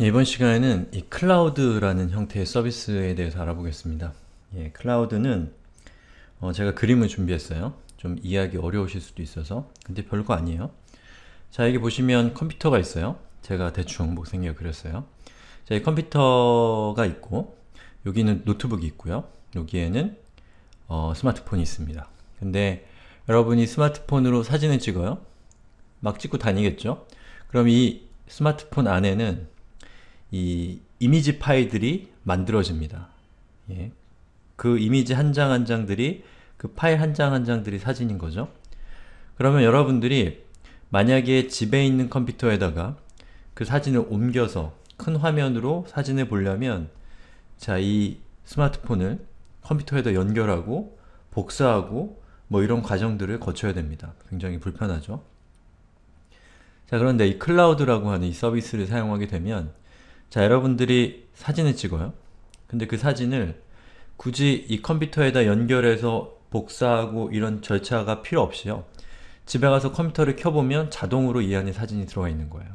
이번 시간에는 이 클라우드라는 형태의 서비스에 대해서 알아보겠습니다. 예, 클라우드는 어, 제가 그림을 준비했어요. 좀 이해하기 어려우실 수도 있어서 근데 별거 아니에요. 자 여기 보시면 컴퓨터가 있어요. 제가 대충 못생겨 그렸어요. 자, 이 컴퓨터가 있고 여기는 노트북이 있고요. 여기에는 어, 스마트폰이 있습니다. 근데 여러분이 스마트폰으로 사진을 찍어요. 막 찍고 다니겠죠? 그럼 이 스마트폰 안에는 이 이미지 파일들이 만들어집니다. 예. 그 이미지 한 장 한 장들이 그 파일 한 장 한 장들이 사진인 거죠. 그러면 여러분들이 만약에 집에 있는 컴퓨터에다가 그 사진을 옮겨서 큰 화면으로 사진을 보려면 자, 이 스마트폰을 컴퓨터에다 연결하고 복사하고 뭐 이런 과정들을 거쳐야 됩니다. 굉장히 불편하죠. 자, 그런데 이 클라우드라고 하는 이 서비스를 사용하게 되면 자, 여러분들이 사진을 찍어요. 근데 그 사진을 굳이 이 컴퓨터에다 연결해서 복사하고 이런 절차가 필요 없이요. 집에 가서 컴퓨터를 켜보면 자동으로 이 안에 사진이 들어가 있는 거예요.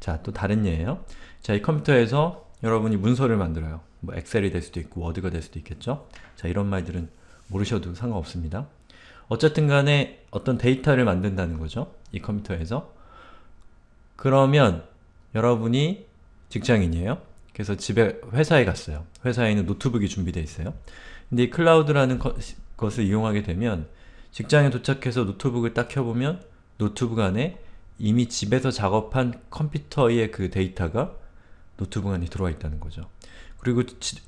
자, 또 다른 예예요. 자, 이 컴퓨터에서 여러분이 문서를 만들어요. 뭐 엑셀이 될 수도 있고 워드가 될 수도 있겠죠? 자, 이런 말들은 모르셔도 상관없습니다. 어쨌든 간에 어떤 데이터를 만든다는 거죠. 이 컴퓨터에서. 그러면 여러분이 직장인이에요. 그래서 집에 회사에 갔어요. 회사에는 노트북이 준비되어 있어요. 근데 이 클라우드라는 거, 것을 이용하게 되면 직장에 도착해서 노트북을 딱 켜보면 노트북 안에 이미 집에서 작업한 컴퓨터의 그 데이터가 노트북 안에 들어와 있다는 거죠. 그리고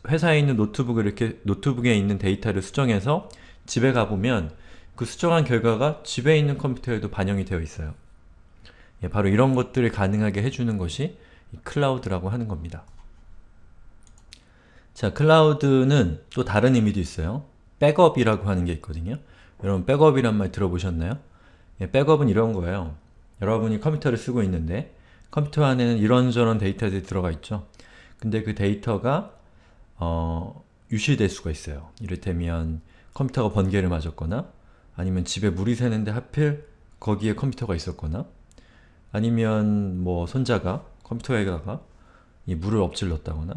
회사에 있는 노트북을 이렇게 노트북에 있는 데이터를 수정해서 집에 가보면 그 수정한 결과가 집에 있는 컴퓨터에도 반영이 되어 있어요. 예, 바로 이런 것들을 가능하게 해주는 것이 클라우드라고 하는 겁니다. 자, 클라우드는 또 다른 의미도 있어요. 백업이라고 하는 게 있거든요. 여러분 백업이란 말 들어보셨나요? 예, 백업은 이런 거예요. 여러분이 컴퓨터를 쓰고 있는데 컴퓨터 안에는 이런저런 데이터들이 들어가 있죠. 근데 그 데이터가 어, 유실될 수가 있어요. 이를테면 컴퓨터가 번개를 맞았거나 아니면 집에 물이 새는데 하필 거기에 컴퓨터가 있었거나 아니면 뭐 손자가 컴퓨터에다가 이 물을 엎질렀다거나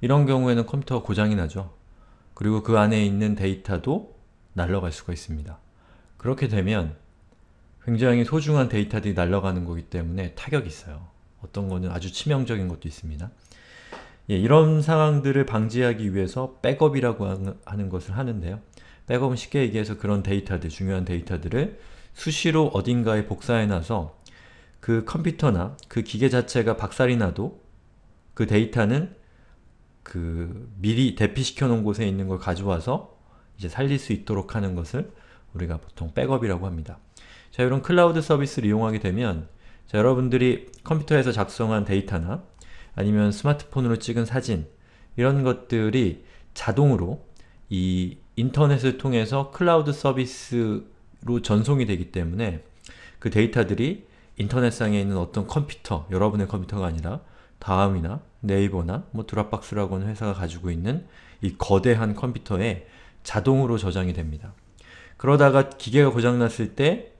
이런 경우에는 컴퓨터가 고장이 나죠. 그리고 그 안에 있는 데이터도 날라갈 수가 있습니다. 그렇게 되면 굉장히 소중한 데이터들이 날라가는 거기 때문에 타격이 있어요. 어떤 거는 아주 치명적인 것도 있습니다. 예, 이런 상황들을 방지하기 위해서 백업이라고 하는 것을 하는데요. 백업은 쉽게 얘기해서 그런 데이터들, 중요한 데이터들을 수시로 어딘가에 복사해놔서 그 컴퓨터나 그 기계 자체가 박살이 나도 그 데이터는 그 미리 대피시켜 놓은 곳에 있는 걸 가져와서 이제 살릴 수 있도록 하는 것을 우리가 보통 백업이라고 합니다. 자, 이런 클라우드 서비스를 이용하게 되면 자, 여러분들이 컴퓨터에서 작성한 데이터나 아니면 스마트폰으로 찍은 사진 이런 것들이 자동으로 이 인터넷을 통해서 클라우드 서비스로 전송이 되기 때문에 그 데이터들이 인터넷상에 있는 어떤 컴퓨터, 여러분의 컴퓨터가 아니라 다음이나 네이버나 뭐 드랍박스라고 하는 회사가 가지고 있는 이 거대한 컴퓨터에 자동으로 저장이 됩니다. 그러다가 기계가 고장났을 때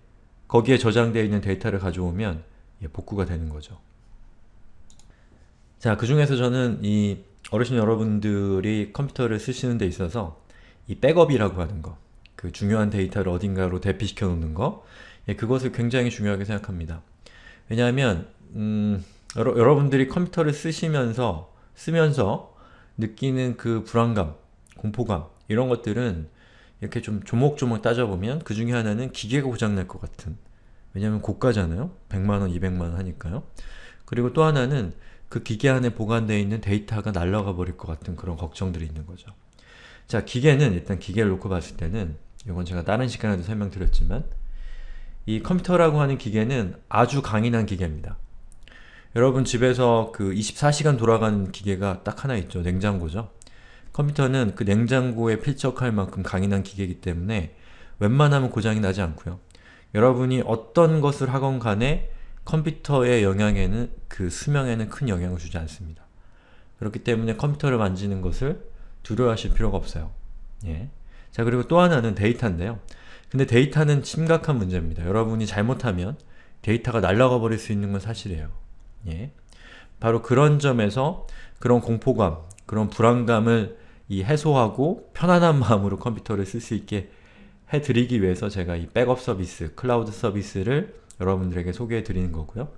거기에 저장되어 있는 데이터를 가져오면 복구가 되는 거죠. 자, 그 중에서 저는 이 어르신 여러분들이 컴퓨터를 쓰시는 데 있어서 이 백업이라고 하는 거, 그 중요한 데이터를 어딘가로 대피시켜 놓는 거, 예, 그것을 굉장히 중요하게 생각합니다. 왜냐하면 음, 여러, 여러분들이 컴퓨터를 쓰시면서 쓰면서 느끼는 그 불안감, 공포감 이런 것들은 이렇게 좀 조목조목 따져보면 그 중에 하나는 기계가 고장날 것 같은 왜냐면 고가잖아요? 100만원, 200만원 하니까요. 그리고 또 하나는 그 기계 안에 보관되어 있는 데이터가 날라가 버릴 것 같은 그런 걱정들이 있는 거죠. 자, 기계는 일단 기계를 놓고 봤을 때는 이건 제가 다른 시간에도 설명드렸지만 이 컴퓨터라고 하는 기계는 아주 강인한 기계입니다. 여러분 집에서 그 24시간 돌아가는 기계가 딱 하나 있죠. 냉장고죠. 컴퓨터는 그 냉장고에 필적할 만큼 강인한 기계이기 때문에 웬만하면 고장이 나지 않고요. 여러분이 어떤 것을 하건 간에 컴퓨터의 영향에는 그 수명에는 큰 영향을 주지 않습니다. 그렇기 때문에 컴퓨터를 만지는 것을 두려워하실 필요가 없어요. 예. 자 그리고 또 하나는 데이터인데요. 근데 데이터는 심각한 문제입니다. 여러분이 잘못하면 데이터가 날라가 버릴 수 있는 건 사실이에요. 예. 바로 그런 점에서 그런 공포감, 그런 불안감을 이 해소하고 편안한 마음으로 컴퓨터를 쓸 수 있게 해드리기 위해서 제가 이 백업 서비스, 클라우드 서비스를 여러분들에게 소개해드리는 거고요.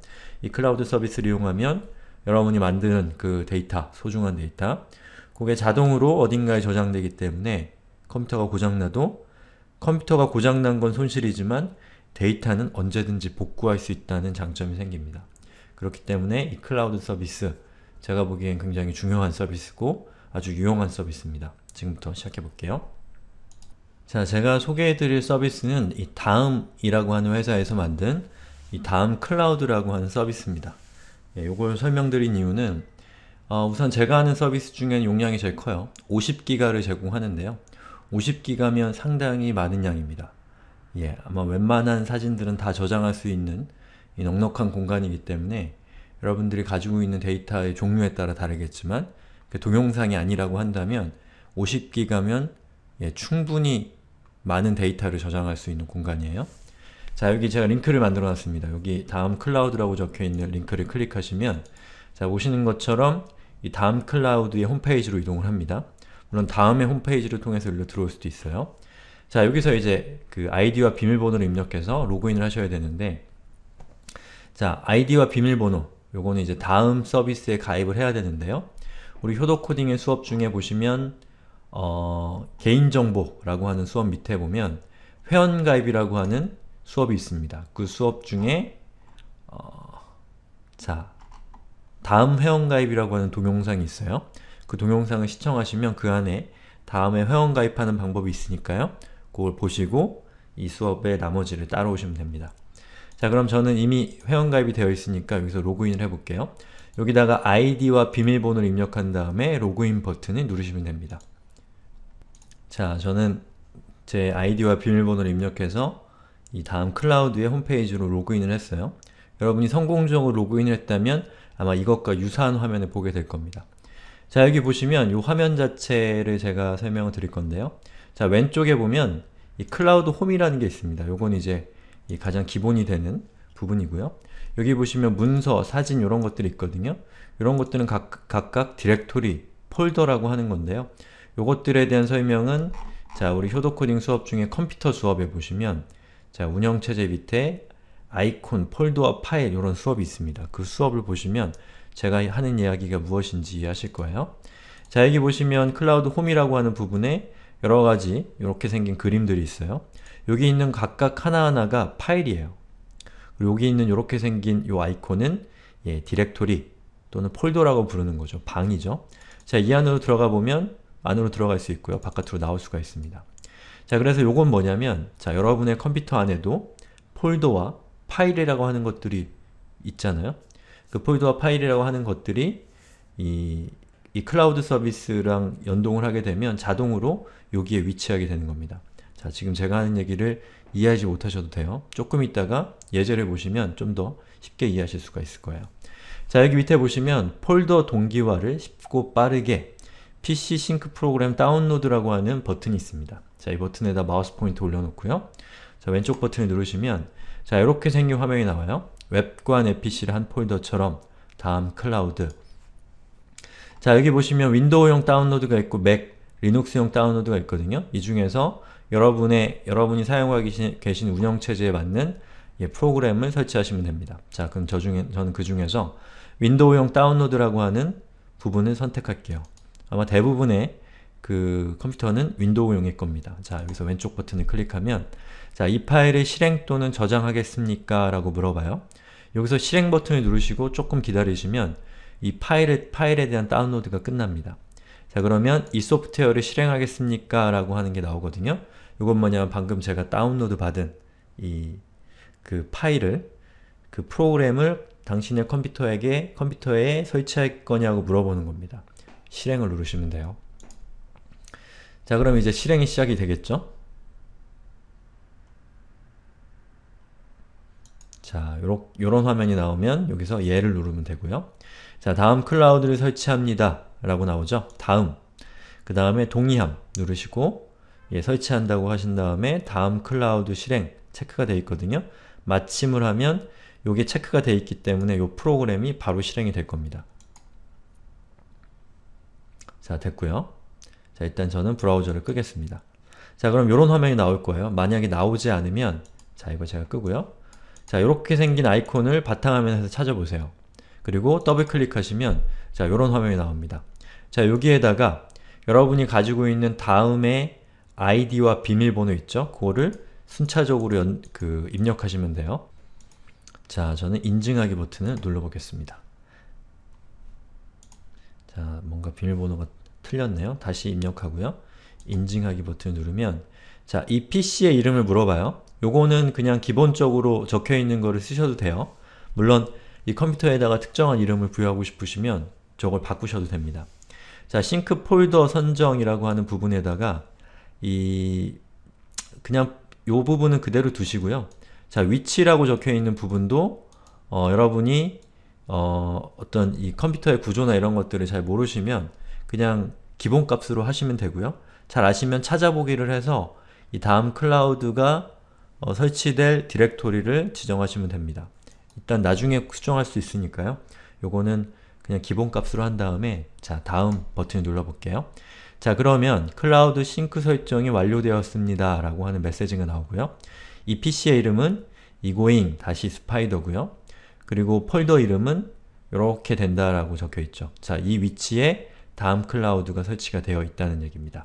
이 클라우드 서비스를 이용하면 여러분이 만드는 그 데이터, 소중한 데이터 그게 자동으로 어딘가에 저장되기 때문에 컴퓨터가 고장나도 컴퓨터가 고장난 건 손실이지만 데이터는 언제든지 복구할 수 있다는 장점이 생깁니다. 그렇기 때문에 이 클라우드 서비스, 제가 보기엔 굉장히 중요한 서비스고 아주 유용한 서비스입니다. 지금부터 시작해볼게요. 자, 제가 소개해드릴 서비스는 이 다음이라고 하는 회사에서 만든 이 다음 클라우드라고 하는 서비스입니다. 예, 요걸 설명드린 이유는 어, 우선 제가 하는 서비스 중에는 용량이 제일 커요. 50기가를 제공하는데요. 50기가면 상당히 많은 양입니다. 예, 아마 웬만한 사진들은 다 저장할 수 있는 넉넉한 공간이기 때문에 여러분들이 가지고 있는 데이터의 종류에 따라 다르겠지만 그 동영상이 아니라고 한다면 50기가면 예, 충분히 많은 데이터를 저장할 수 있는 공간이에요. 자, 여기 제가 링크를 만들어 놨습니다. 여기 다음 클라우드라고 적혀있는 링크를 클릭하시면 자, 보시는 것처럼 이 다음 클라우드의 홈페이지로 이동을 합니다. 물론 다음에 홈페이지를 통해서 일로 들어올 수도 있어요. 자, 여기서 이제 그 아이디와 비밀번호를 입력해서 로그인을 하셔야 되는데 자, 아이디와 비밀번호 요거는 이제 다음 서비스에 가입을 해야 되는데요. 우리 효도코딩의 수업 중에 보시면 어, 개인정보라고 하는 수업 밑에 보면 회원가입이라고 하는 수업이 있습니다. 그 수업 중에 어, 자 다음 회원가입이라고 하는 동영상이 있어요. 그 동영상을 시청하시면 그 안에 다음에 회원 가입하는 방법이 있으니까요. 그걸 보시고 이 수업의 나머지를 따라오시면 됩니다. 자 그럼 저는 이미 회원 가입이 되어 있으니까 여기서 로그인을 해볼게요. 여기다가 아이디와 비밀번호를 입력한 다음에 로그인 버튼을 누르시면 됩니다. 자 저는 제 아이디와 비밀번호를 입력해서 이 다음 클라우드의 홈페이지로 로그인을 했어요. 여러분이 성공적으로 로그인을 했다면 아마 이것과 유사한 화면을 보게 될 겁니다. 자 여기 보시면 이 화면 자체를 제가 설명을 드릴 건데요. 자 왼쪽에 보면 이 클라우드 홈이라는 게 있습니다. 요건 이제 가장 기본이 되는 부분이고요. 여기 보시면 문서, 사진 이런 것들이 있거든요. 이런 것들은 각, 각각 디렉토리, 폴더라고 하는 건데요. 요것들에 대한 설명은 자 우리 효도코딩 수업 중에 컴퓨터 수업에 보시면 자 운영체제 밑에 아이콘, 폴더와 파일 이런 수업이 있습니다. 그 수업을 보시면 제가 하는 이야기가 무엇인지 이해하실 거예요. 자 여기 보시면 클라우드 홈이라고 하는 부분에 여러가지 이렇게 생긴 그림들이 있어요. 여기 있는 각각 하나하나가 파일이에요. 그리고 여기 있는 이렇게 생긴 이 아이콘은 예, 디렉토리 또는 폴더라고 부르는 거죠. 방이죠. 자, 이 안으로 들어가 보면 안으로 들어갈 수 있고요. 바깥으로 나올 수가 있습니다. 자, 그래서 이건 뭐냐면 자, 여러분의 컴퓨터 안에도 폴더와 파일이라고 하는 것들이 있잖아요. 그 폴더와 파일이라고 하는 것들이 이, 이 클라우드 서비스랑 연동을 하게 되면 자동으로 여기에 위치하게 되는 겁니다. 자, 지금 제가 하는 얘기를 이해하지 못하셔도 돼요. 조금 있다가 예제를 보시면 좀 더 쉽게 이해하실 수가 있을 거예요. 자, 여기 밑에 보시면 폴더 동기화를 쉽고 빠르게 PC 싱크 프로그램 다운로드라고 하는 버튼이 있습니다. 자, 이 버튼에다 마우스 포인트 올려놓고요. 자, 왼쪽 버튼을 누르시면 자, 이렇게 생긴 화면이 나와요. 웹관 apc를 한 폴더처럼 다음 클라우드 자 여기 보시면 윈도우용 다운로드가 있고 맥, 리눅스용 다운로드가 있거든요. 이 중에서 여러분의 여러분이 사용하고 계신, 계신 운영체제에 맞는 예, 프로그램을 설치하시면 됩니다. 자 그럼 저 중에, 저는 그 중에서 윈도우용 다운로드라고 하는 부분을 선택할게요. 아마 대부분의 그 컴퓨터는 윈도우용일 겁니다. 자 여기서 왼쪽 버튼을 클릭하면 자 이 파일을 실행 또는 저장하겠습니까? 라고 물어봐요. 여기서 실행 버튼을 누르시고 조금 기다리시면 이 파일에, 파일에 대한 다운로드가 끝납니다. 자 그러면 이 소프트웨어를 실행하겠습니까? 라고 하는 게 나오거든요. 이건 뭐냐면 방금 제가 다운로드 받은 이 그 파일을 그 프로그램을 당신의 컴퓨터에게 컴퓨터에 설치할 거냐고 물어보는 겁니다. 실행을 누르시면 돼요. 자 그럼 이제 실행이 시작이 되겠죠? 요런, 요런 화면이 나오면 여기서 예를 누르면 되고요. 자, 다음 클라우드를 설치합니다. 라고 나오죠. 다음. 그 다음에 동의함 누르시고 예, 설치한다고 하신 다음에 다음 클라우드 실행 체크가 되어 있거든요. 마침을 하면 요게 체크가 되어 있기 때문에 요 프로그램이 바로 실행이 될 겁니다. 자, 됐고요. 자, 일단 저는 브라우저를 끄겠습니다. 자, 그럼 요런 화면이 나올 거예요. 만약에 나오지 않으면 자, 이거 제가 끄고요. 자, 이렇게 생긴 아이콘을 바탕화면에서 찾아보세요. 그리고 더블클릭하시면 자, 이런 화면이 나옵니다. 자, 여기에다가 여러분이 가지고 있는 다음에 아이디와 비밀번호 있죠? 그거를 순차적으로 연, 그 입력하시면 돼요. 자, 저는 인증하기 버튼을 눌러보겠습니다. 자, 뭔가 비밀번호가 틀렸네요. 다시 입력하고요. 인증하기 버튼을 누르면 자, 이 PC의 이름을 물어봐요. 요거는 그냥 기본적으로 적혀있는 거를 쓰셔도 돼요. 물론 이 컴퓨터에다가 특정한 이름을 부여하고 싶으시면 저걸 바꾸셔도 됩니다. 자, 싱크 폴더 선정이라고 하는 부분에다가 이 그냥 요 부분은 그대로 두시고요. 자, 위치라고 적혀있는 부분도 어, 여러분이 어, 어떤 이 컴퓨터의 구조나 이런 것들을 잘 모르시면 그냥 기본값으로 하시면 되고요. 잘 아시면 찾아보기를 해서 이 다음 클라우드가 어, 설치될 디렉토리를 지정하시면 됩니다. 일단 나중에 수정할 수 있으니까요. 요거는 그냥 기본값으로 한 다음에 자 다음 버튼을 눌러볼게요. 자 그러면 클라우드 싱크 설정이 완료되었습니다 라고 하는 메시지가 나오고요. 이 PC의 이름은 이고잉 다시 스파이더고요. 그리고 폴더 이름은 이렇게 된다라고 적혀있죠. 자, 이 위치에 다음 클라우드가 설치가 되어 있다는 얘기입니다.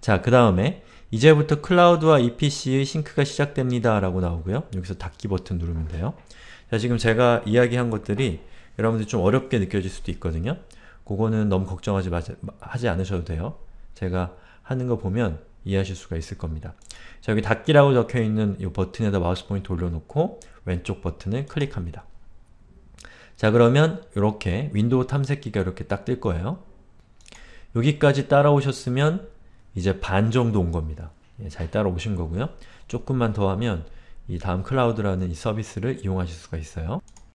자, 그 다음에 이제부터 클라우드와 EPC의 싱크가 시작됩니다 라고 나오고요. 여기서 닫기 버튼 누르면 돼요. 자 지금 제가 이야기한 것들이 여러분들이 좀 어렵게 느껴질 수도 있거든요. 그거는 너무 걱정하지 마, 하지 않으셔도 돼요. 제가 하는 거 보면 이해하실 수가 있을 겁니다. 자 여기 닫기라고 적혀있는 이 버튼에다 마우스 포인트 올려놓고 왼쪽 버튼을 클릭합니다. 자 그러면 이렇게 윈도우 탐색기가 이렇게 딱 뜰 거예요. 여기까지 따라오셨으면 이제 반 정도 온 겁니다. 예, 잘 따라오신 거고요. 조금만 더 하면 이 다음 클라우드라는 이 서비스를 이용하실 수가 있어요.